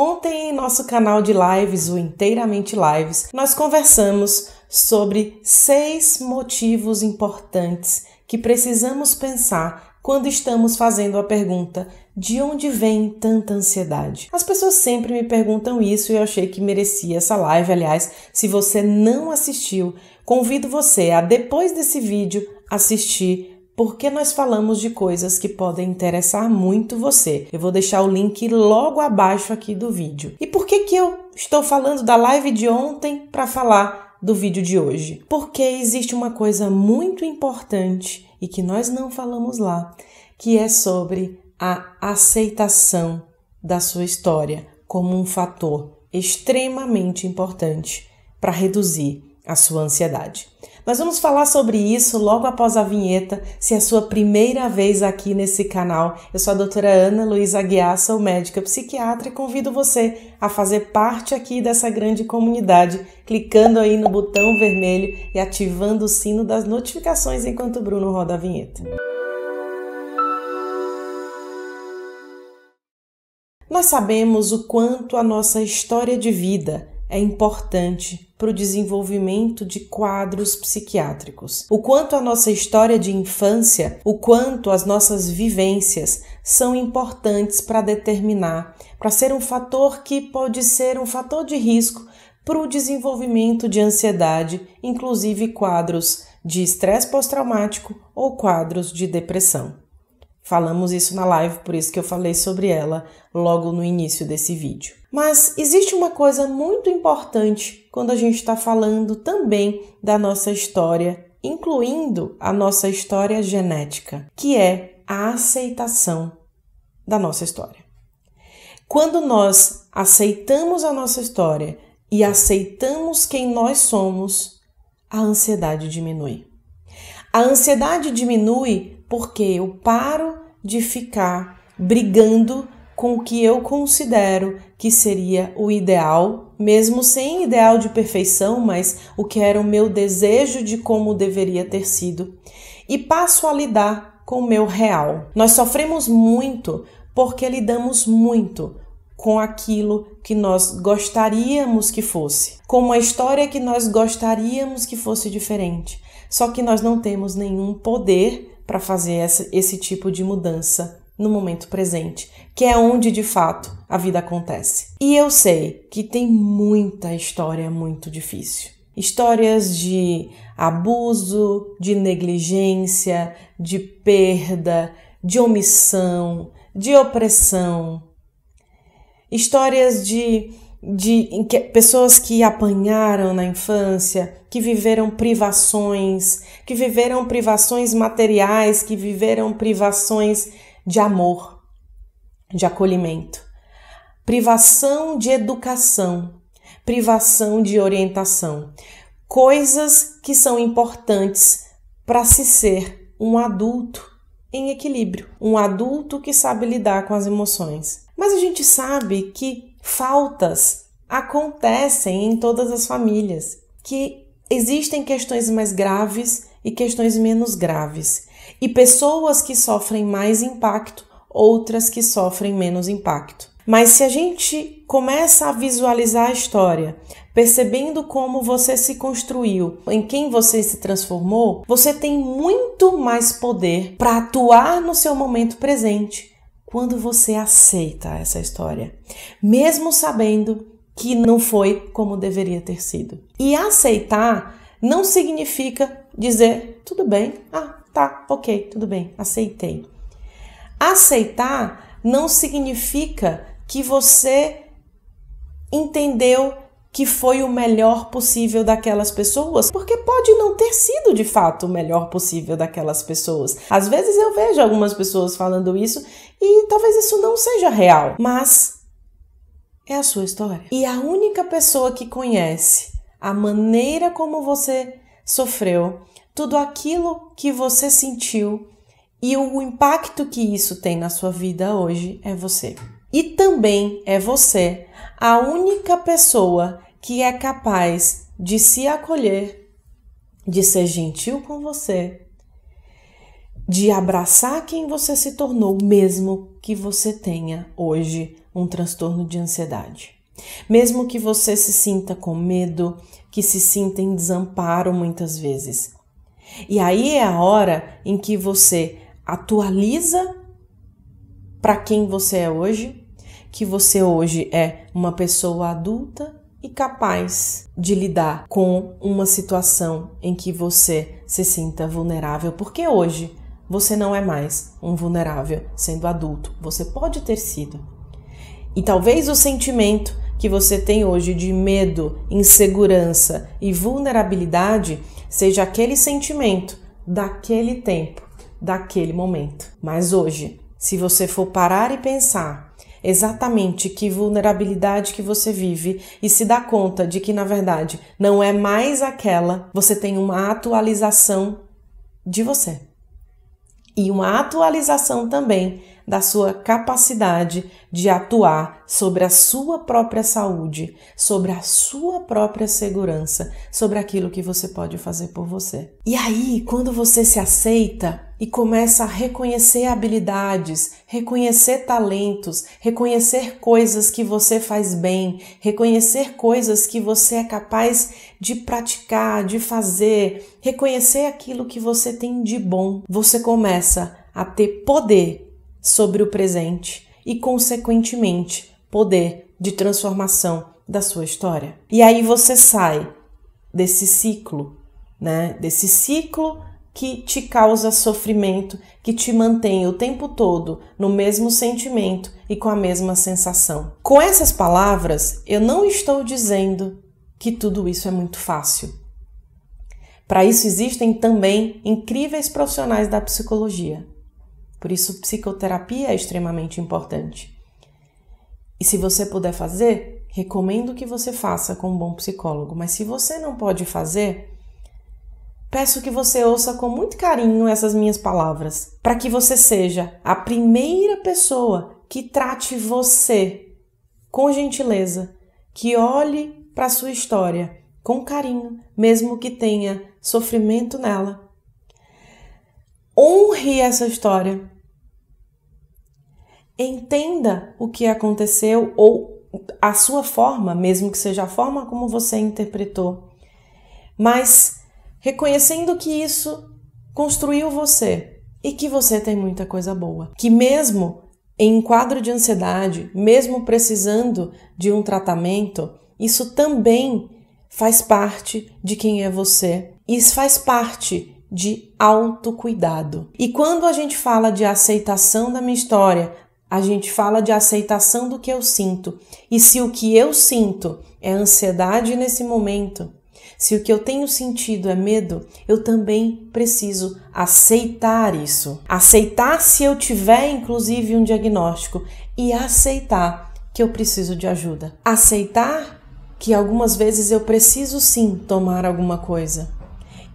Ontem, em nosso canal de lives, o Inteiramente Lives, nós conversamos sobre seis motivos importantes que precisamos pensar quando estamos fazendo a pergunta de onde vem tanta ansiedade? As pessoas sempre me perguntam isso e eu achei que merecia essa live. Aliás, se você não assistiu, convido você a depois desse vídeo assistir porque nós falamos de coisas que podem interessar muito você. Eu vou deixar o link logo abaixo aqui do vídeo. E por que que eu estou falando da live de ontem para falar do vídeo de hoje? Porque existe uma coisa muito importante e que nós não falamos lá, que é sobre a aceitação da sua história como um fator extremamente importante para reduzir a sua ansiedade. Nós vamos falar sobre isso logo após a vinheta, se é a sua primeira vez aqui nesse canal. Eu sou a doutora Ana Luísa Aguiar, sou médica psiquiatra e convido você a fazer parte aqui dessa grande comunidade, clicando aí no botão vermelho e ativando o sino das notificações enquanto o Bruno roda a vinheta. Nós sabemos o quanto a nossa história de vida é importante para o desenvolvimento de quadros psiquiátricos. O quanto a nossa história de infância, o quanto as nossas vivências são importantes para determinar, para ser um fator que pode ser um fator de risco para o desenvolvimento de ansiedade, inclusive quadros de estresse pós-traumático ou quadros de depressão. Falamos isso na live, por isso que eu falei sobre ela logo no início desse vídeo. Mas existe uma coisa muito importante quando a gente está falando também da nossa história, incluindo a nossa história genética, que é a aceitação da nossa história. Quando nós aceitamos a nossa história e aceitamos quem nós somos, a ansiedade diminui. A ansiedade diminui porque eu paro de ficar brigando com o que eu considero que seria o ideal, mesmo sem ideal de perfeição, mas o que era o meu desejo de como deveria ter sido, e passo a lidar com o meu real. Nós sofremos muito porque lidamos muito com aquilo que nós gostaríamos que fosse, com uma história que nós gostaríamos que fosse diferente. Só que nós não temos nenhum poder para fazer esse tipo de mudança no momento presente, que é onde de fato a vida acontece. E eu sei que tem muita história muito difícil. Histórias de abuso, de negligência, de perda, de omissão, de opressão. Histórias de de que, pessoas que apanharam na infância, que viveram privações, que viveram privações materiais, que viveram privações de amor, de acolhimento, privação de educação, privação de orientação, coisas que são importantes para se ser um adulto em equilíbrio, um adulto que sabe lidar com as emoções. Mas a gente sabe que faltas acontecem em todas as famílias, que existem questões mais graves e questões menos graves, e pessoas que sofrem mais impacto, outras que sofrem menos impacto. Mas se a gente começa a visualizar a história, percebendo como você se construiu, em quem você se transformou, você tem muito mais poder para atuar no seu momento presente quando você aceita essa história, mesmo sabendo que não foi como deveria ter sido. E aceitar não significa dizer tudo bem, ah, tá, ok, tudo bem, aceitei. Aceitar não significa que você entendeu que foi o melhor possível daquelas pessoas, porque pode não ter sido de fato o melhor possível daquelas pessoas. Às vezes eu vejo algumas pessoas falando isso e talvez isso não seja real, mas é a sua história. E a única pessoa que conhece a maneira como você sofreu, tudo aquilo que você sentiu e o impacto que isso tem na sua vida hoje é você. E também é você a única pessoa que é capaz de se acolher, de ser gentil com você, de abraçar quem você se tornou, mesmo que você tenha hoje um transtorno de ansiedade. Mesmo que você se sinta com medo, que se sinta em desamparo muitas vezes. E aí é a hora em que você atualiza para quem você é hoje, que você hoje é uma pessoa adulta, e capaz de lidar com uma situação em que você se sinta vulnerável, porque hoje você não é mais um vulnerável sendo adulto, você pode ter sido. E talvez o sentimento que você tem hoje de medo, insegurança e vulnerabilidade seja aquele sentimento daquele tempo, daquele momento. Mas hoje, se você for parar e pensar exatamente que vulnerabilidade que você vive e se dá conta de que na verdade não é mais aquela, você tem uma atualização de você. E uma atualização também da sua capacidade de atuar sobre a sua própria saúde, sobre a sua própria segurança, sobre aquilo que você pode fazer por você. E aí, quando você se aceita, e começa a reconhecer habilidades, reconhecer talentos, reconhecer coisas que você faz bem, reconhecer coisas que você é capaz de praticar, de fazer, reconhecer aquilo que você tem de bom. Você começa a ter poder sobre o presente e, consequentemente, poder de transformação da sua história. E aí você sai desse ciclo, né? Desse ciclo que te causa sofrimento, que te mantém o tempo todo no mesmo sentimento e com a mesma sensação. Com essas palavras, eu não estou dizendo que tudo isso é muito fácil. Para isso existem também incríveis profissionais da psicologia. Por isso, psicoterapia é extremamente importante. E se você puder fazer, recomendo que você faça com um bom psicólogo, mas se você não pode fazer, Peço que você ouça com muito carinho essas minhas palavras, para que você seja a primeira pessoa que trate você com gentileza, que olhe para sua história com carinho, mesmo que tenha sofrimento nela. Honre essa história. Entenda o que aconteceu ou a sua forma, mesmo que seja a forma como você interpretou. Mas reconhecendo que isso construiu você e que você tem muita coisa boa. Que mesmo em quadro de ansiedade, mesmo precisando de um tratamento, isso também faz parte de quem é você. Isso faz parte de autocuidado. E quando a gente fala de aceitação da minha história, a gente fala de aceitação do que eu sinto. E se o que eu sinto é ansiedade nesse momento, se o que eu tenho sentido é medo, eu também preciso aceitar isso. Aceitar se eu tiver, inclusive, um diagnóstico e aceitar que eu preciso de ajuda. Aceitar que algumas vezes eu preciso sim tomar alguma coisa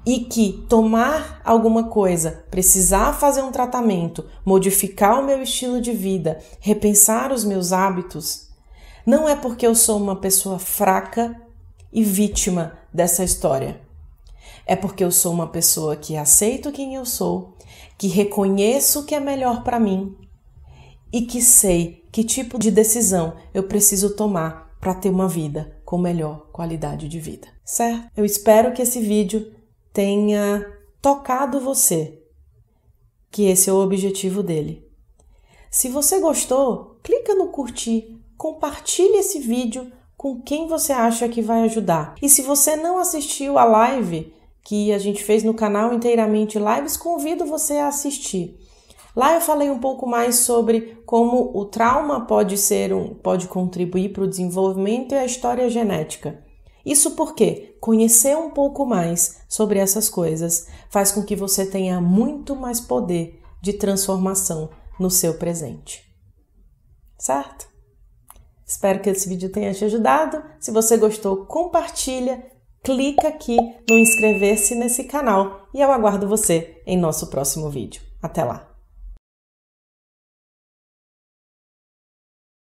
e que tomar alguma coisa, precisar fazer um tratamento, modificar o meu estilo de vida, repensar os meus hábitos, não é porque eu sou uma pessoa fraca e vítima dessa história. É porque eu sou uma pessoa que aceito quem eu sou, que reconheço o que é melhor para mim e que sei que tipo de decisão eu preciso tomar para ter uma vida com melhor qualidade de vida, certo? Eu espero que esse vídeo tenha tocado você, que esse é o objetivo dele. Se você gostou, clica no curtir, compartilhe esse vídeo com quem você acha que vai ajudar. E se você não assistiu a live que a gente fez no canal inteiramente lives, convido você a assistir. Lá eu falei um pouco mais sobre como o trauma pode ser um, pode contribuir para o desenvolvimento e a história genética. Isso porque conhecer um pouco mais sobre essas coisas faz com que você tenha muito mais poder de transformação no seu presente. Certo? Espero que esse vídeo tenha te ajudado. Se você gostou, compartilha, clica aqui no inscrever-se nesse canal e eu aguardo você em nosso próximo vídeo. Até lá!